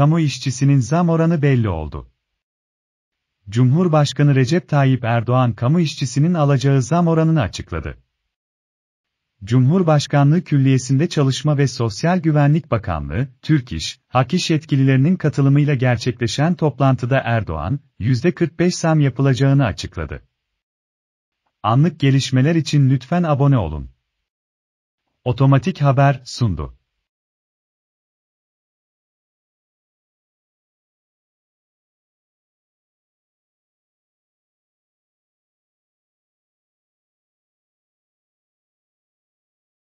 kamu işçisinin zam oranı belli oldu. Cumhurbaşkanı Recep Tayyip Erdoğan kamu işçisinin alacağı zam oranını açıkladı. Cumhurbaşkanlığı Külliyesi'nde Çalışma ve Sosyal Güvenlik Bakanlığı, Türk İş, Hak İş yetkililerinin katılımıyla gerçekleşen toplantıda Erdoğan, %45 zam yapılacağını açıkladı. Anlık gelişmeler için lütfen abone olun. Otomatik Haber sundu.